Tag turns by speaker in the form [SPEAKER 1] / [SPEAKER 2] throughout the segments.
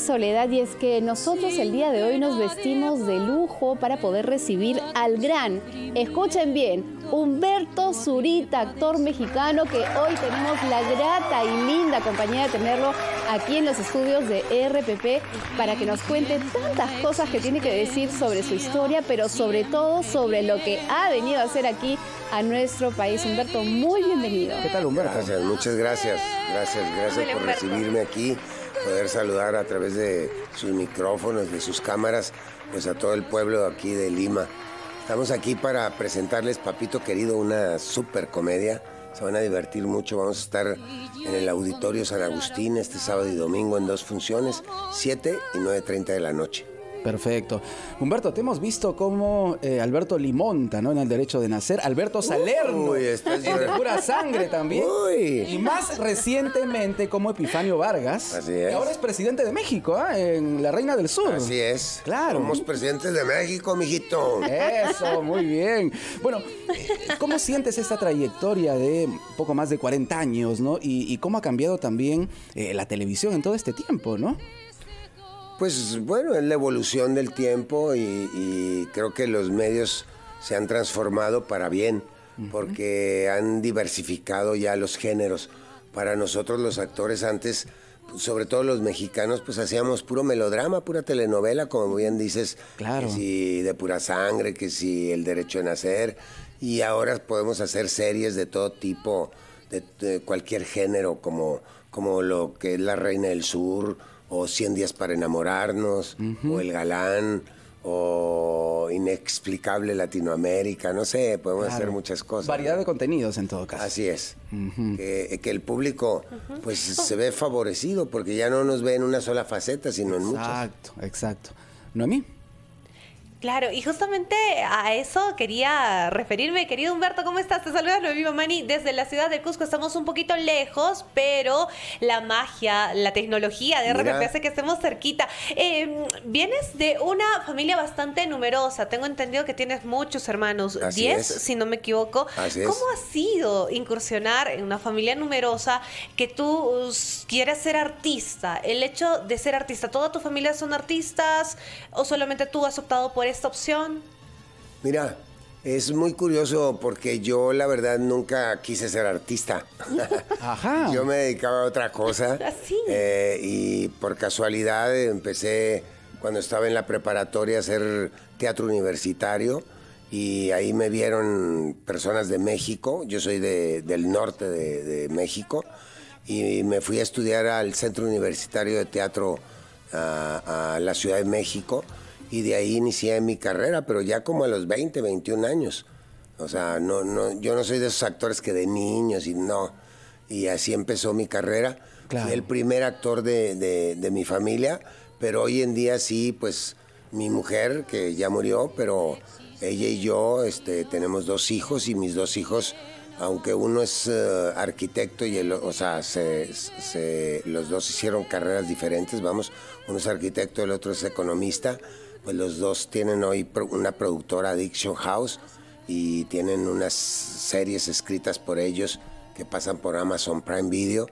[SPEAKER 1] Soledad, y es que nosotros el día de hoy nos vestimos de lujo para poder recibir al gran, escuchen bien, Humberto Zurita, actor mexicano, que hoy tenemos la grata y linda compañía de tenerlo aquí en los estudios de RPP para que nos cuente tantas cosas que tiene que decir sobre su historia, pero sobre todo sobre lo que ha venido a hacer aquí a nuestro país. Humberto, muy bienvenido. ¿Qué
[SPEAKER 2] tal, Humberto? muchas gracias. Gracias, gracias por recibirme aquí poder saludar a través de sus micrófonos, de sus cámaras, pues a todo el pueblo aquí de Lima. Estamos aquí para presentarles, papito querido, una super comedia. Se van a divertir mucho. Vamos a estar en el Auditorio San Agustín este sábado y domingo en dos funciones, 7 y 9.30 de la noche.
[SPEAKER 3] Perfecto. Humberto, te hemos visto como eh, Alberto Limonta, ¿no? En el derecho de nacer. Alberto Salerno. Uy, este pura sangre también. Y más recientemente como Epifanio Vargas. Así es. ahora es presidente de México, ¿ah? En la Reina del Sur. Así es. Claro.
[SPEAKER 2] Somos presidentes de México, mijito. Eso,
[SPEAKER 3] muy bien. Bueno, ¿cómo sientes esta trayectoria de poco más de 40 años, ¿no? Y, cómo ha cambiado también eh, la televisión en todo este tiempo, ¿no?
[SPEAKER 2] Pues bueno, es la evolución del tiempo y, creo que los medios se han transformado para bien, porque han diversificado ya los géneros. Para nosotros los actores antes, sobre todo los mexicanos, pues hacíamos puro melodrama, pura telenovela, como bien dices, que si de pura sangre, que si el derecho a nacer, y ahora podemos hacer series de todo tipo, de, cualquier género, como, como lo que es La Reina del Sur, o 100 días para enamorarnos, o El Galán, o Inexplicable Latinoamérica, no sé, podemos hacer muchas cosas. Variedad de contenidos en todo caso. Así es. que, que, el público pues se ve favorecido porque ya no nos ve en una sola faceta, sino en muchas. Exacto, exacto. ¿No a mí?
[SPEAKER 4] Claro, y justamente a eso quería referirme. Querido Humberto, ¿cómo estás? Te saluda Noemí Mani desde la ciudad de Cusco. Estamos un poquito lejos, pero la magia, la tecnología de repente hace que estemos cerquita. Em, vienes de una familia bastante numerosa. Tengo entendido que tienes muchos hermanos, Así es. si no me equivoco. Así ¿Cómo ha sido incursionar en una familia numerosa que tú quieras ser artista? El hecho de ser artista, ¿toda tu familia son artistas o solamente tú has optado por esta opción?
[SPEAKER 2] Mira, es muy curioso porque yo la verdad nunca quise ser artista. yo me dedicaba a otra cosa. Eh, y por casualidad empecé cuando estaba en la preparatoria a hacer teatro universitario y ahí me vieron personas de México, yo soy del norte de, México, y me fui a estudiar al Centro Universitario de Teatro ah, a la Ciudad de México y de ahí inicié mi carrera, pero ya como a los 20, 21 años. O sea, no, no, yo no soy de esos actores que de niños y no. Y así empezó mi carrera. Fui el primer actor de, de, mi familia, pero hoy en día sí, pues mi mujer, que ya murió, pero ella y yo este, tenemos dos hijos y mis dos hijos, aunque uno es eh, arquitecto y el, o sea, los dos hicieron carreras diferentes, vamos, uno es arquitecto, el otro es economista pues los dos tienen hoy una productora Addiction House y tienen unas series escritas por ellos que pasan por Amazon Prime Video.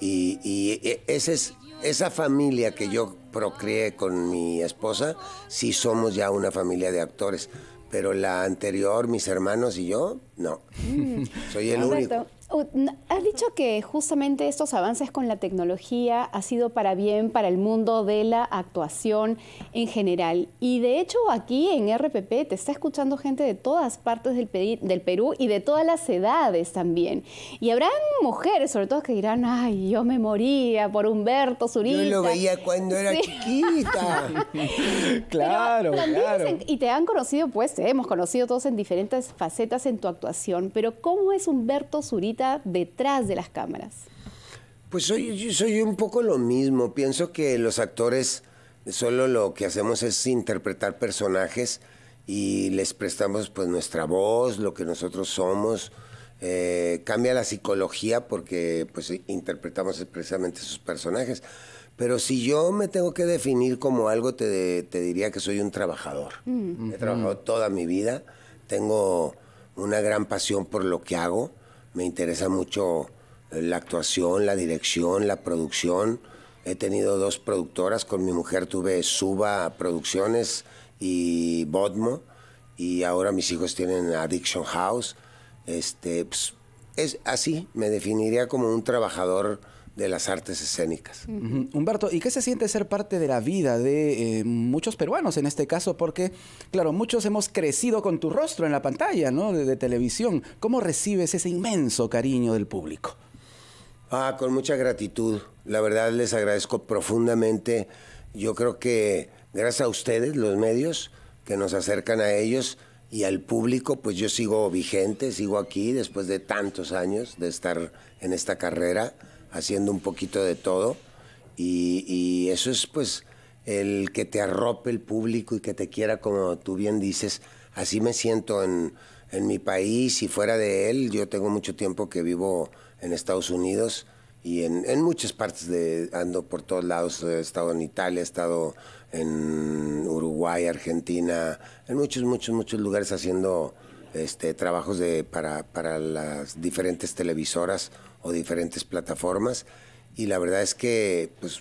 [SPEAKER 2] Y, e, es, esa familia que yo procreé con mi esposa, sí somos ya una familia de actores. Pero la anterior, mis hermanos y yo, no. Mm. Soy el único.
[SPEAKER 3] Oh,
[SPEAKER 1] Has dicho que justamente estos avances con la tecnología ha sido para bien para el mundo de la actuación en general. Y de hecho aquí en RPP te está escuchando gente de todas partes del, Perú y de todas las edades también. Y habrán mujeres sobre todo que dirán, ay, yo me moría por Humberto Zurita. Yo lo veía
[SPEAKER 2] cuando
[SPEAKER 3] era
[SPEAKER 1] chiquita.
[SPEAKER 3] claro, claro.
[SPEAKER 1] y te han conocido, pues te hemos conocido todos en diferentes facetas en tu actuación. Pero ¿cómo es Humberto Zurita? detrás de las cámaras?
[SPEAKER 2] Pues soy, soy un poco lo mismo. Pienso que los actores solo lo que hacemos es interpretar personajes y les prestamos pues nuestra voz, lo que nosotros somos. Eh, cambia la psicología porque pues interpretamos precisamente sus personajes. Pero si yo me tengo que definir como algo, te, diría que soy un trabajador.
[SPEAKER 3] Mm. He trabajado
[SPEAKER 2] toda mi vida, tengo una gran pasión por lo que hago me interesa mucho la actuación, la dirección, la producción. He tenido dos productoras, con mi mujer tuve Suba Producciones y Bodmo, y ahora mis hijos tienen Addiction House. Este, pues, es así, me definiría como un trabajador de las artes escénicas.
[SPEAKER 3] Humberto, ¿y qué se siente ser parte de la vida de eh, muchos peruanos en este caso? Porque, claro, muchos hemos crecido con tu rostro en la pantalla, ¿no? de televisión. ¿Cómo recibes ese inmenso cariño del público?
[SPEAKER 2] Ah, con mucha gratitud. La verdad les agradezco profundamente. Yo creo que gracias a ustedes, los medios, que nos acercan a ellos y al público, pues yo sigo vigente, sigo aquí después de tantos años de estar en esta carrera haciendo un poquito de todo. Y, eso es pues el que te arrope el público y que te quiera, como tú bien dices. Así me siento en, mi país y fuera de él. Yo tengo mucho tiempo que vivo en Estados Unidos y en, muchas partes de ando por todos lados he estado en Italia he estado en Uruguay Argentina en muchos muchos muchos lugares haciendo este trabajos para, para las diferentes televisoras o diferentes plataformas. Y la verdad es que, pues,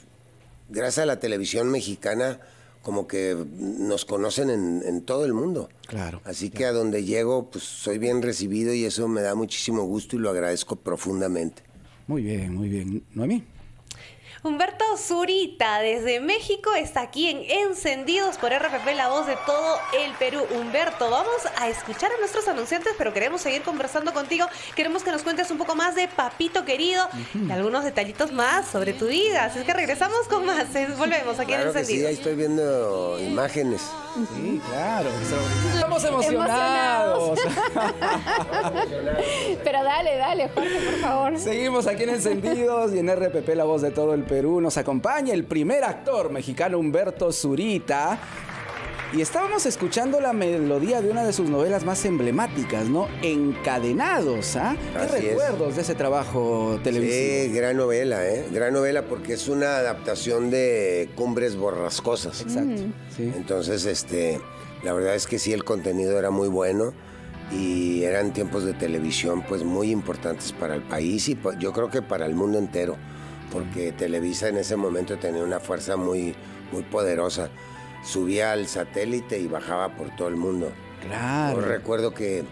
[SPEAKER 2] gracias a la televisión mexicana, como que nos conocen en, todo el mundo. Claro. Así que a donde llego, pues soy bien recibido y eso me da muchísimo gusto y lo agradezco profundamente.
[SPEAKER 3] Muy bien, muy bien. ¿No
[SPEAKER 4] Humberto Zurita desde México está aquí en Encendidos por RPP, la voz de todo el Perú. Humberto, vamos a escuchar a nuestros anunciantes, pero queremos seguir conversando contigo. Queremos que nos cuentes un poco más de Papito Querido y algunos detallitos más sobre tu vida. Así que regresamos con más. Volvemos
[SPEAKER 2] aquí en Encendidos. sí, ahí estoy viendo imágenes. Sí, claro. Estamos
[SPEAKER 3] emocionados. emocionados.
[SPEAKER 1] pero dale, dale, Jorge, por favor.
[SPEAKER 3] Seguimos aquí en Encendidos y en RPP, la voz de todo el Perú, nos acompaña el primer actor mexicano Humberto Zurita. Y estábamos escuchando la melodía de una de sus novelas más emblemáticas, ¿no? Encadenados, ¿ah? ¿Qué recuerdos
[SPEAKER 2] de ese trabajo televisivo? Sí, gran novela, ¿eh? Gran novela porque es una adaptación de Cumbres Borrascosas. Exacto. Mm. Entonces, este, la verdad es que sí, el contenido era muy bueno y eran tiempos de televisión pues muy importantes para el país y pues, yo creo que para el mundo entero porque Televisa en ese momento tenía una fuerza muy, muy poderosa. Subía al satélite y bajaba por todo el mundo. Claro. recuerdo que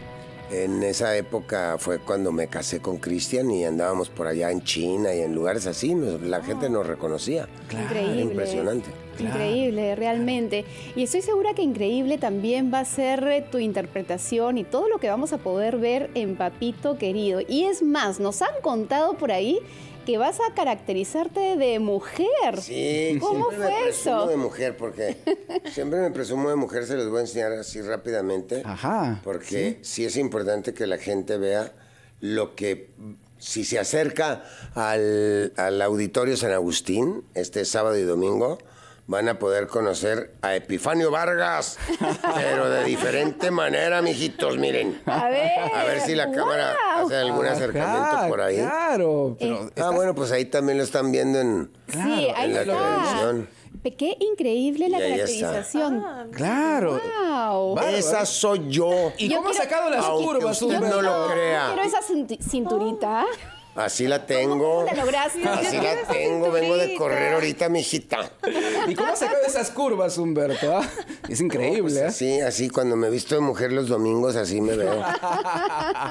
[SPEAKER 2] en esa época fue cuando me casé con Cristian y andábamos por allá en China y en lugares así. la gente ah. nos reconocía. Claro. Increíble. Era impresionante.
[SPEAKER 1] Increíble, realmente. Y estoy segura que increíble también va a ser eh, tu interpretación y todo lo que vamos a poder ver en Papito Querido. Y es más, nos han contado por ahí que vas a caracterizarte de mujer. Sí, ¿cómo siempre fue me presumo eso? de
[SPEAKER 2] mujer porque siempre me presumo de mujer, se los voy a enseñar así rápidamente. Ajá. Porque ¿sí? es importante que la gente vea lo que si se acerca al, al auditorio San Agustín este sábado y domingo van a poder conocer a Epifanio Vargas, pero de diferente manera, mijitos, miren. A ver, a ver si la cámara hace algún ah, acercamiento por ahí. Claro. Pero, ah, bueno, pues ahí también lo están viendo en, sí, ahí la televisión.
[SPEAKER 1] Qué increíble la caracterización. Ah, claro. Wow. Esa
[SPEAKER 2] soy yo. ¿Y cómo ha sacado las curvas? no, lo crea. Pero
[SPEAKER 1] esa cinturita. Ah.
[SPEAKER 2] Así la tengo. Así la tengo. Vengo de correr ahorita, mijita. ¿Y cómo se de esas curvas, Humberto? Ah, es increíble. así, ¿eh? así, cuando me visto de mujer los domingos, así me veo.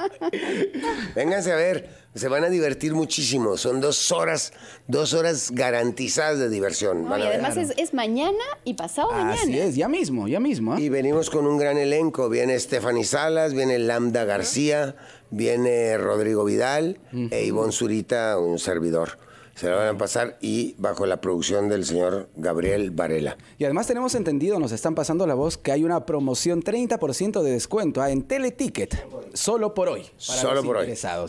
[SPEAKER 2] Vénganse a ver. Se van a divertir muchísimo. Son dos horas, dos horas garantizadas de diversión. y además es,
[SPEAKER 1] mañana y pasado mañana. Así
[SPEAKER 2] es, ya mismo, ya mismo. ¿eh? Y venimos con un gran elenco. Viene Stephanie Salas, viene Lambda García viene Rodrigo Vidal e Ivonne Zurita, un servidor. Se lo van a pasar y bajo la producción del señor Gabriel Varela.
[SPEAKER 3] Y además tenemos entendido, nos están pasando la voz, que hay una promoción 30% de descuento ¿ah? en Teleticket, solo por hoy. Para solo los por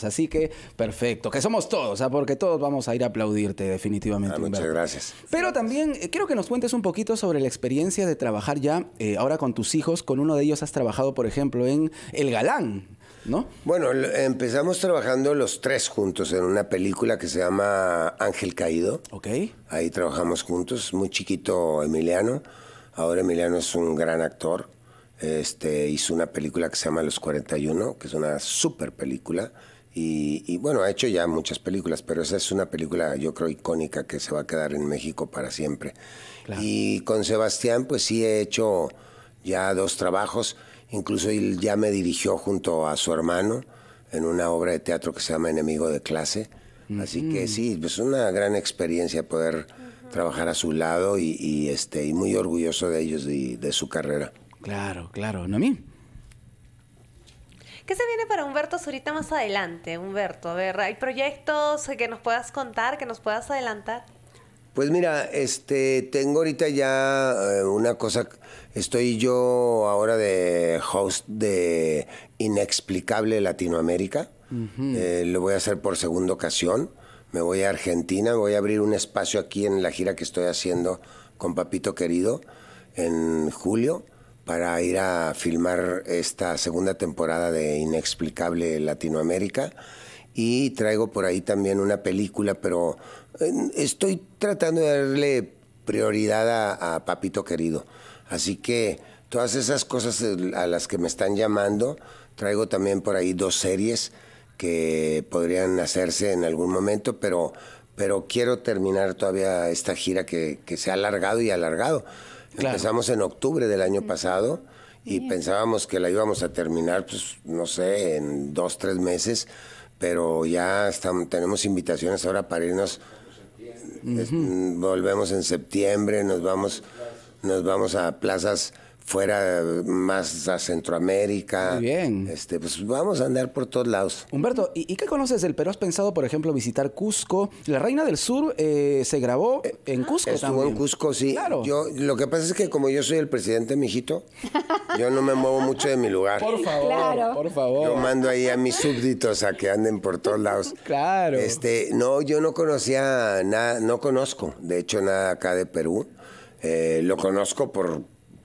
[SPEAKER 3] Así que perfecto, que somos todos, ¿ah? porque todos vamos a ir a aplaudirte definitivamente. Ah, muchas gracias. Pero también eh, quiero que nos cuentes un poquito sobre la experiencia de trabajar ya eh, ahora con tus hijos. Con uno de ellos has trabajado, por ejemplo, en El Galán.
[SPEAKER 2] ¿no? Bueno, empezamos trabajando los tres juntos en una película que se llama Ángel Caído. Ok. Ahí trabajamos juntos, muy chiquito Emiliano. Ahora Emiliano es un gran actor. Este, hizo una película que se llama Los 41, que es una super película. Y, bueno, ha hecho ya muchas películas, pero esa es una película, yo creo, icónica que se va a quedar en México para siempre. Y con Sebastián, pues sí he hecho ya dos trabajos. Incluso él ya me dirigió junto a su hermano en una obra de teatro que se llama Enemigo de clase. Así que sí, es pues, una gran experiencia poder trabajar a su lado y, este, y muy orgulloso de ellos y de su carrera.
[SPEAKER 3] Claro, claro. ¿No a ¿Qué
[SPEAKER 4] se viene para Humberto Zurita más adelante? Humberto, a ver, ¿hay proyectos que nos puedas contar, que nos puedas adelantar?
[SPEAKER 2] Pues mira, este, tengo ahorita ya eh, una cosa. Estoy yo ahora de host de Inexplicable Latinoamérica. Eh, lo voy a hacer por segunda ocasión. Me voy a Argentina, voy a abrir un espacio aquí en la gira que estoy haciendo con Papito Querido en julio para ir a filmar esta segunda temporada de Inexplicable Latinoamérica y traigo por ahí también una película, pero eh, estoy tratando de darle prioridad a, Papito Querido. Así que todas esas cosas eh, a las que me están llamando, traigo también por ahí dos series que podrían hacerse en algún momento, pero, pero quiero terminar todavía esta gira que, se ha alargado y alargado. Empezamos en octubre del año mm. pasado y pensábamos que la íbamos a terminar, pues no sé, en dos, tres meses pero ya estamos, tenemos invitaciones ahora para irnos. Eh, volvemos en septiembre, nos vamos, nos vamos a plazas fuera más a Centroamérica. Muy bien. Este, pues vamos a andar por todos lados.
[SPEAKER 3] Humberto, ¿y, qué conoces del Perú? ¿Has pensado, por ejemplo,
[SPEAKER 2] visitar Cusco? La Reina del Sur eh, se grabó eh, en ah, Cusco Estuvo en Cusco, sí. Claro. Yo, lo que pasa es que como yo soy el presidente mijito, yo no me muevo mucho de mi lugar. Por
[SPEAKER 3] favor, claro. por favor. Yo
[SPEAKER 2] mando ahí a mis súbditos a que anden por todos lados. Claro. Este, no, yo no conocía nada, no conozco, de hecho, nada acá de Perú. Eh, lo conozco por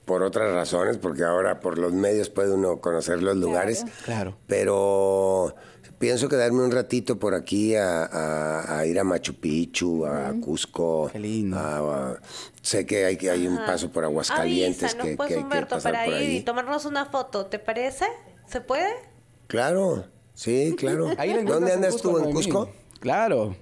[SPEAKER 2] por otras razones, porque ahora por los medios puede uno conocer los lugares. Claro. Pero pienso quedarme un ratito por aquí a, ir a Machu Picchu, a Cusco. Qué sé que hay, hay un paso por Aguascalientes que, hay para ir y
[SPEAKER 4] tomarnos una foto. ¿Te parece? ¿Se puede?
[SPEAKER 2] Claro, sí, claro. ¿Dónde andas tú, en Cusco? Claro.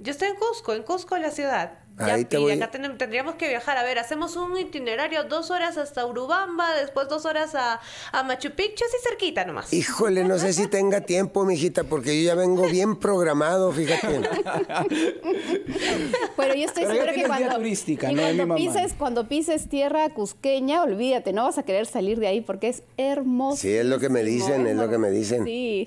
[SPEAKER 4] Yo estoy en Cusco, en Cusco la ciudad
[SPEAKER 2] y acá
[SPEAKER 4] tendríamos que viajar. A ver, hacemos un itinerario dos horas hasta Urubamba, después dos horas a, Machu Picchu, así cerquita nomás.
[SPEAKER 2] Híjole, no sé si tenga tiempo, mijita, porque yo ya vengo bien programado, fíjate.
[SPEAKER 1] Pero yo estoy
[SPEAKER 4] que cuando,
[SPEAKER 2] cuando, pises,
[SPEAKER 1] cuando pises tierra cusqueña, olvídate, no vas a querer salir de ahí porque es hermoso. Sí, es lo que me dicen, es lo
[SPEAKER 2] que me dicen. sí.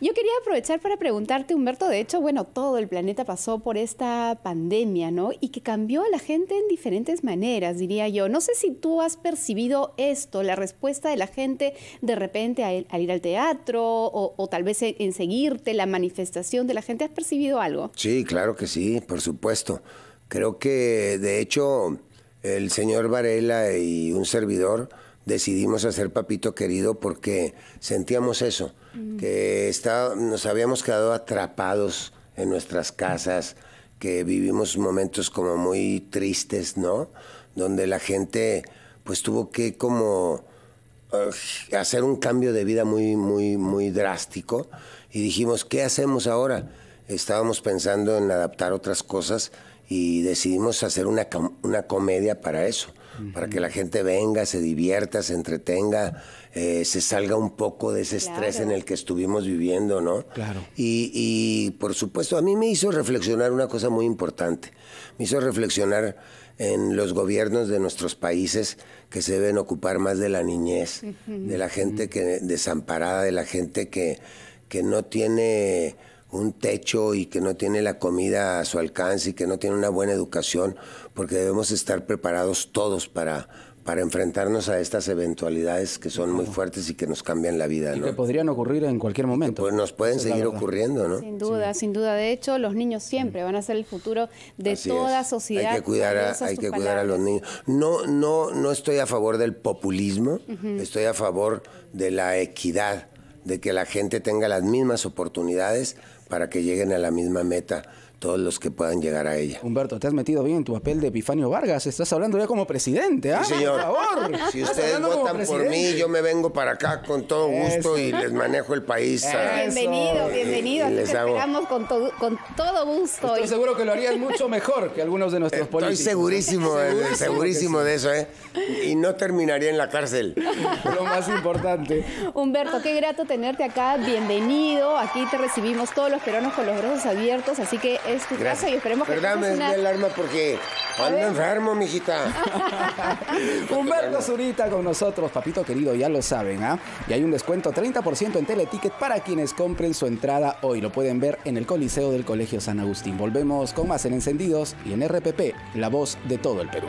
[SPEAKER 1] Yo quería aprovechar para preguntarte, Humberto, de hecho, bueno, todo el planeta pasó por esta pandemia, ¿no? y que cambió a la gente en diferentes maneras, diría yo. No sé si tú has percibido esto, la respuesta de la gente de repente al, ir al teatro o, tal vez en, seguirte, la manifestación de la gente. ¿Has percibido algo?
[SPEAKER 2] Sí, claro que sí, por supuesto. Creo que de hecho el señor Varela y un servidor decidimos hacer Papito Querido porque sentíamos eso, mm. que nos habíamos quedado atrapados en nuestras casas que vivimos momentos como muy tristes, ¿no? Donde la gente pues tuvo que como ah, hacer un cambio de vida muy, muy, muy drástico y dijimos, ¿qué hacemos ahora? estábamos pensando en adaptar otras cosas y decidimos hacer una, comedia para eso, para que la gente venga, se divierta, se entretenga, eh, se salga un poco de ese estrés en el que estuvimos viviendo, ¿no? Claro. Y, y, por supuesto, a mí me hizo reflexionar una cosa muy importante, me hizo reflexionar en los gobiernos de nuestros países que se deben ocupar más de la niñez, de la gente que desamparada, de la gente que, que no tiene un techo y que no tiene la comida a su alcance y que no tiene una buena educación, porque debemos estar preparados todos para, para enfrentarnos a estas eventualidades que son muy fuertes y que nos cambian la vida. que podrían ocurrir en cualquier momento. Pues nos pueden seguir ocurriendo, ¿no? Sin
[SPEAKER 1] duda, sin duda. De hecho, los niños siempre van a ser el futuro de toda sociedad. Hay que cuidar, a, hay que cuidar a
[SPEAKER 2] los niños. No, no, no estoy a favor del populismo, estoy a favor de la equidad, de que la gente tenga las mismas oportunidades para que lleguen a la misma meta todos los que puedan llegar a ella. Humberto, te has
[SPEAKER 3] metido bien en tu papel de Epifanio Vargas. Estás hablando ya como presidente, ¿ah? Sí, señor. Por favor. Si ustedes votan por mí,
[SPEAKER 2] yo me vengo para acá con todo gusto y les manejo el país. Bienvenido, bienvenido. les hago...
[SPEAKER 1] esperamos con, con, todo gusto. Estoy seguro que lo harían mucho
[SPEAKER 3] mejor que algunos de nuestros políticos. Estoy ¿eh? segurísimo, eh, segurísimo
[SPEAKER 2] de eso, ¿eh? Y no terminaría en la cárcel.
[SPEAKER 3] Lo más importante.
[SPEAKER 1] Humberto, qué grato tenerte acá. Bienvenido. Aquí te recibimos todos los peruanos con los brazos abiertos. Así que este, Gracias. y esperemos que... Perdón, me una...
[SPEAKER 2] el porque ando enfermo, mijita.
[SPEAKER 3] Humberto Zurita con nosotros, papito querido, ya lo saben, ¿ah? Y hay un descuento 30% en Teleticket para quienes compren su entrada hoy. Lo pueden ver en el Coliseo del Colegio San Agustín. Volvemos con más en Encendidos y en RPP, la voz de todo el Perú.